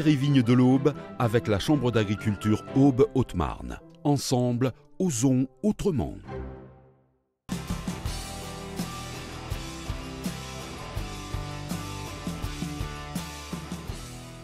Vigne de l'Aube avec la Chambre d'agriculture Aube-Haute-Marne. Ensemble, osons autrement.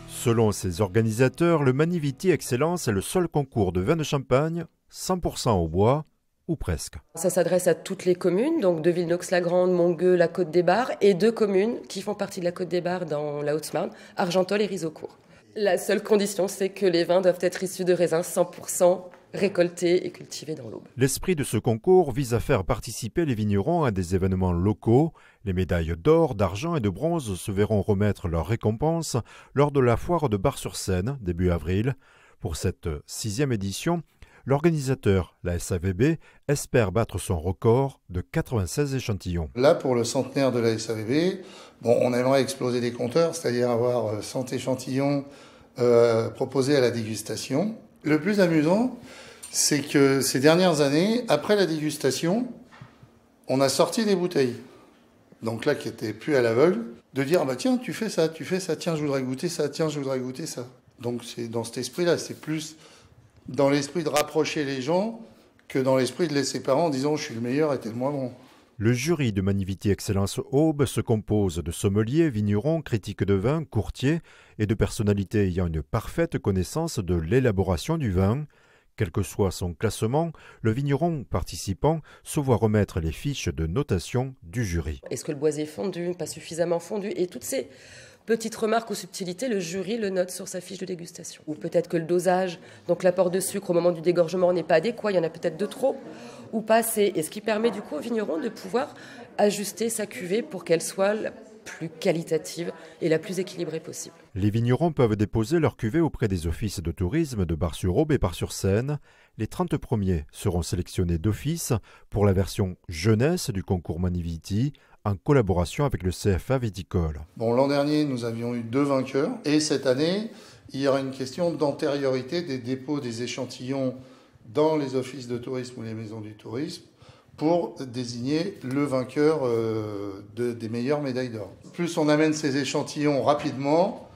Selon ses organisateurs, le Maniviti Excellence est le seul concours de vin de Champagne 100% au bois ou presque. Ça s'adresse à toutes les communes, donc de villeneuve la grande Mongueux, la Côte-des-Barres et deux communes qui font partie de la Côte-des-Barres dans la Haute-Marne, Argentol et Rizocourt. La seule condition, c'est que les vins doivent être issus de raisins 100% récoltés et cultivés dans l'aube. L'esprit de ce concours vise à faire participer les vignerons à des événements locaux. Les médailles d'or, d'argent et de bronze se verront remettre leurs récompenses lors de la foire de Bar-sur-Seine, début avril. Pour cette sixième édition, L'organisateur, la SAVB, espère battre son record de 96 échantillons. Là, pour le centenaire de la SAVB, bon, on aimerait exploser des compteurs, c'est-à-dire avoir 100 euh, échantillons euh, proposés à la dégustation. Le plus amusant, c'est que ces dernières années, après la dégustation, on a sorti des bouteilles. Donc là, qui était plus à l'aveugle, de dire ah bah tiens, tu fais ça, tu fais ça, tiens, je voudrais goûter ça, tiens, je voudrais goûter ça. Donc c'est dans cet esprit-là, c'est plus dans l'esprit de rapprocher les gens que dans l'esprit de les séparer en disant je suis le meilleur et t'es le moins bon. Le jury de Manivité Excellence Aube se compose de sommeliers, vignerons, critiques de vin, courtiers et de personnalités ayant une parfaite connaissance de l'élaboration du vin. Quel que soit son classement, le vigneron participant se voit remettre les fiches de notation du jury. Est-ce que le bois est fondu, pas suffisamment fondu Et toutes ces Petite remarque aux subtilités, le jury le note sur sa fiche de dégustation. Ou peut-être que le dosage, donc l'apport de sucre au moment du dégorgement n'est pas adéquat, il y en a peut-être de trop ou pas assez. Et ce qui permet du coup au vigneron de pouvoir ajuster sa cuvée pour qu'elle soit plus qualitative et la plus équilibrée possible. Les vignerons peuvent déposer leur cuvée auprès des offices de tourisme de Bar-sur-Aube et Bar-sur-Seine. Les 30 premiers seront sélectionnés d'office pour la version jeunesse du concours Maniviti en collaboration avec le CFA viticole. l'an dernier, nous avions eu deux vainqueurs et cette année, il y aura une question d'antériorité des dépôts des échantillons dans les offices de tourisme ou les maisons du tourisme pour désigner le vainqueur euh, de des meilleures médailles d'or. Plus on amène ces échantillons rapidement,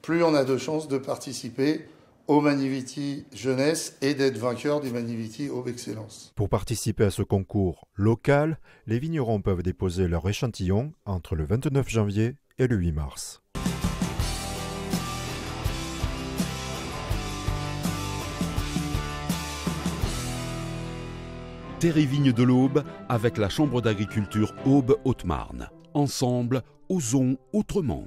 plus on a de chances de participer au Maniviti Jeunesse et d'être vainqueur du Maniviti Aube Excellence. Pour participer à ce concours local, les vignerons peuvent déposer leur échantillon entre le 29 janvier et le 8 mars. Terre Vigne de l'Aube avec la Chambre d'agriculture Aube-Haute-Marne. Ensemble, osons autrement.